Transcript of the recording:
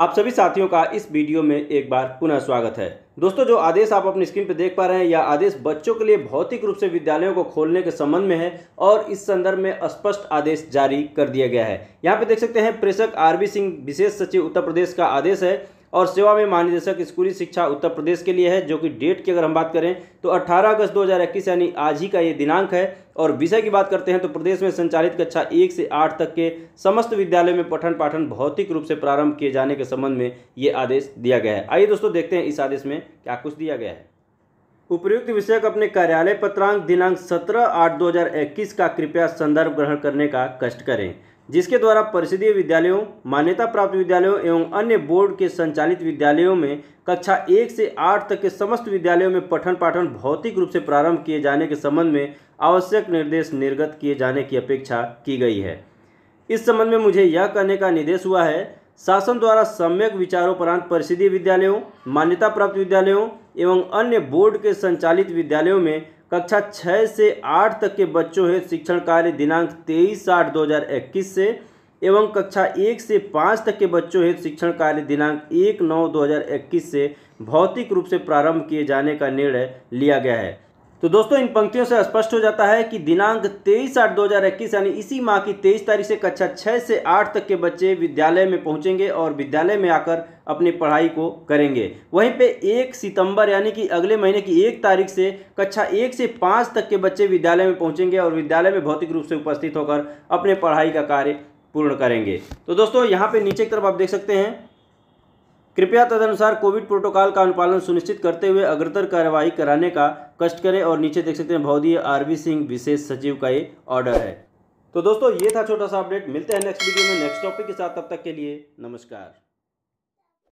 आप सभी साथियों का इस वीडियो में एक बार पुनः स्वागत है दोस्तों जो आदेश आप अपनी स्क्रीन पर देख पा रहे हैं यह आदेश बच्चों के लिए भौतिक रूप से विद्यालयों को खोलने के संबंध में है और इस संदर्भ में स्पष्ट आदेश जारी कर दिया गया है यहाँ पे देख सकते हैं प्रेषक आरबी सिंह विशेष सचिव उत्तर प्रदेश का आदेश है और सेवा में महानिदेशक स्कूली शिक्षा उत्तर प्रदेश के लिए है जो कि डेट की अगर हम बात करें तो 18 अगस्त 2021 यानी आज ही का ये दिनांक है और विषय की बात करते हैं तो प्रदेश में संचालित कक्षा एक से आठ तक के समस्त विद्यालय में पठन पाठन भौतिक रूप से प्रारंभ किए जाने के संबंध में ये आदेश दिया गया है आइए दोस्तों देखते हैं इस आदेश में क्या कुछ दिया गया है उपयुक्त विषयक अपने कार्यालय पत्रांक दिनांक 17 आठ 2021 का कृपया संदर्भ ग्रहण करने का कष्ट करें जिसके द्वारा परिषदीय विद्यालयों मान्यता प्राप्त विद्यालयों एवं अन्य बोर्ड के संचालित विद्यालयों में कक्षा एक से आठ तक के समस्त विद्यालयों में पठन पाठन भौतिक रूप से प्रारंभ किए जाने के संबंध में आवश्यक निर्देश निर्गत किए जाने की अपेक्षा की गई है इस संबंध में मुझे यह कहने का निर्देश हुआ है शासन द्वारा सम्यक विचारोपरांत परिषदीय विद्यालयों मान्यता प्राप्त विद्यालयों एवं अन्य बोर्ड के संचालित विद्यालयों में कक्षा छः से आठ तक के बच्चों हेतु शिक्षण कार्य दिनांक तेईस आठ दो हज़ार इक्कीस से एवं कक्षा एक से पाँच तक के बच्चों हेतु शिक्षण कार्य दिनांक एक नौ दो हज़ार इक्कीस से भौतिक रूप से प्रारंभ किए जाने का निर्णय लिया गया है तो दोस्तों इन पंक्तियों से स्पष्ट हो जाता है कि दिनांक तेईस आठ दो हज़ार इक्कीस यानी इसी माह की तेईस तारीख से कक्षा छः से आठ तक के बच्चे विद्यालय में पहुंचेंगे और विद्यालय में आकर अपनी पढ़ाई को करेंगे वहीं पे एक सितंबर यानी कि अगले महीने की एक तारीख से कक्षा एक से पाँच तक के बच्चे विद्यालय में पहुँचेंगे और विद्यालय में भौतिक रूप से उपस्थित होकर अपने पढ़ाई का कार्य पूर्ण करेंगे तो दोस्तों यहाँ पर नीचे की तरफ आप देख सकते हैं कृपया तदनुसार कोविड प्रोटोकॉल का अनुपालन सुनिश्चित करते हुए अग्रतर कार्यवाही कराने का कष्ट करें और नीचे देख सकते हैं भौदीय आरवी सिंह विशेष सचिव का ये ऑर्डर है तो दोस्तों ये था छोटा सा अपडेट मिलते हैं नेक्स्ट वीडियो में नेक्स्ट टॉपिक के साथ तब तक के लिए नमस्कार